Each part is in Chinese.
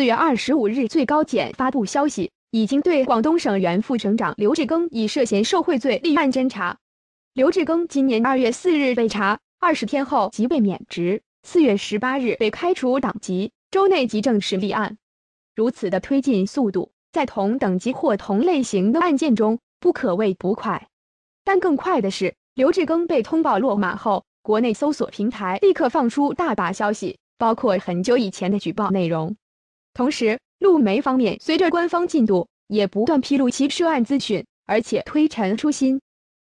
四月二十五日，最高检发布消息，已经对广东省原副省长刘志庚以涉嫌受贿罪立案侦查。刘志庚今年二月四日被查，二十天后即被免职，四月十八日被开除党籍，周内即正式立案。如此的推进速度，在同等级或同类型的案件中，不可谓不快。但更快的是，刘志庚被通报落马后，国内搜索平台立刻放出大把消息，包括很久以前的举报内容。同时，陆媒方面随着官方进度也不断披露其涉案资讯，而且推陈出新。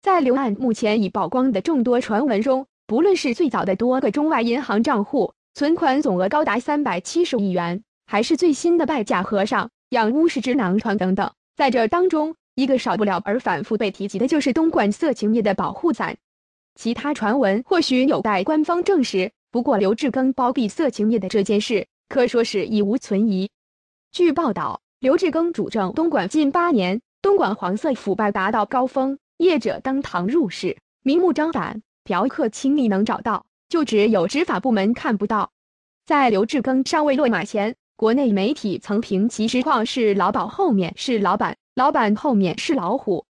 在刘案目前已曝光的众多传闻中，不论是最早的多个中外银行账户存款总额高达三百七十亿元，还是最新的拜假和尚、养巫师之囊团等等，在这当中，一个少不了而反复被提及的就是东莞色情业的保护伞。其他传闻或许有待官方证实，不过刘志庚包庇色情业的这件事。可说是已无存疑。据报道，刘志庚主政东莞近八年，东莞黄色腐败达到高峰，业者登堂入室，明目张胆，嫖客轻易能找到，就只有执法部门看不到。在刘志庚尚未落马前，国内媒体曾评其实况是“老鸨后面是老板，老板后面是老虎”。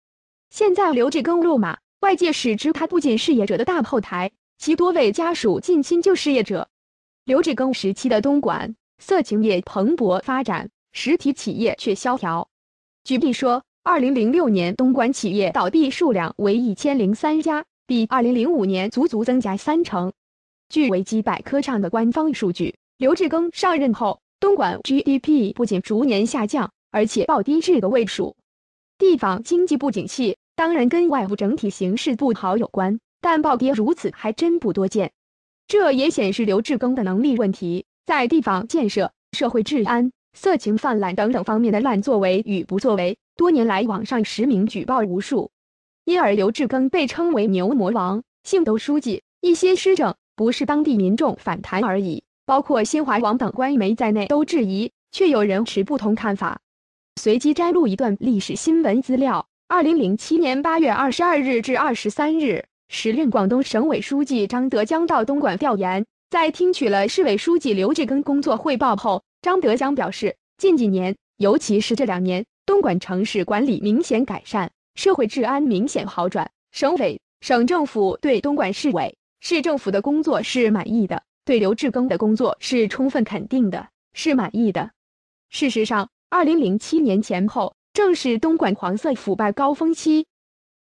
现在刘志庚落马，外界使之他不仅是业者的大后台，其多位家属近亲就是业者。刘志庚时期的东莞，色情业蓬勃发展，实体企业却萧条。举例说，二零零六年东莞企业倒闭数量为一千零三家，比二零零五年足足增加三成。据维基百科上的官方数据，刘志庚上任后，东莞 GDP 不仅逐年下降，而且暴跌至个位数。地方经济不景气，当然跟外部整体形势不好有关，但暴跌如此，还真不多见。这也显示刘志庚的能力问题，在地方建设、社会治安、色情泛滥等等方面的乱作为与不作为，多年来网上实名举报无数，因而刘志庚被称为“牛魔王”、“姓都书记”。一些施政不是当地民众反弹而已，包括新华网等官媒在内都质疑，却有人持不同看法。随机摘录一段历史新闻资料：二零零七年八月二十二日至二十三日。时任广东省委书记张德江到东莞调研，在听取了市委书记刘志庚工作汇报后，张德江表示，近几年，尤其是这两年，东莞城市管理明显改善，社会治安明显好转。省委、省政府对东莞市委、市政府的工作是满意的，对刘志庚的工作是充分肯定的，是满意的。事实上，2007年前后，正是东莞黄色腐败高峰期。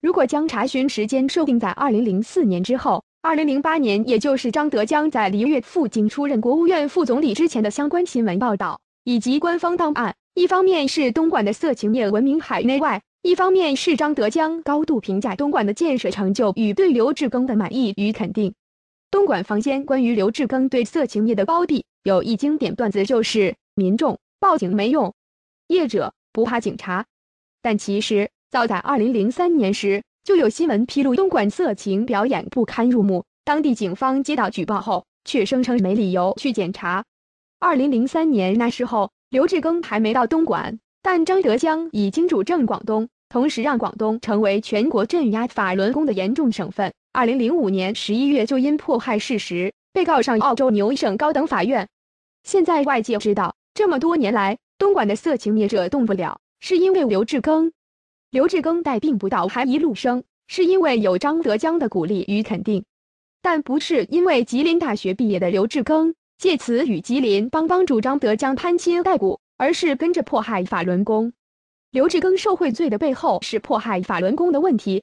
如果将查询时间设定在二零零四年之后，二零零八年，也就是张德江在离粤赴京出任国务院副总理之前的相关新闻报道以及官方档案，一方面是东莞的色情业闻名海内外，一方面是张德江高度评价东莞的建设成就与对刘志庚的满意与肯定。东莞坊间关于刘志庚对色情业的包庇，有一经典段子就是：“民众报警没用，业者不怕警察。”但其实。早在二零零三年时，就有新闻披露东莞色情表演不堪入目，当地警方接到举报后，却声称没理由去检查。二零零三年那时候，刘志庚还没到东莞，但张德江已经主政广东，同时让广东成为全国镇压法轮功的严重省份。二零零五年十一月，就因迫害事实，被告上澳洲牛省高等法院。现在外界知道，这么多年来，东莞的色情业者动不了，是因为刘志庚。刘志庚带病不到还一路生，是因为有张德江的鼓励与肯定，但不是因为吉林大学毕业的刘志庚借此与吉林帮帮主张德江攀亲带故，而是跟着迫害法轮功。刘志庚受贿罪的背后是迫害法轮功的问题。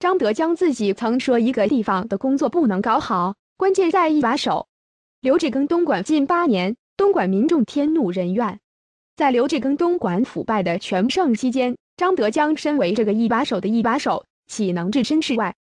张德江自己曾说，一个地方的工作不能搞好，关键在一把手。刘志庚东莞近八年，东莞民众天怒人怨。在刘志庚东莞腐败的全盛期间。张德江身为这个一把手的一把手，岂能置身事外？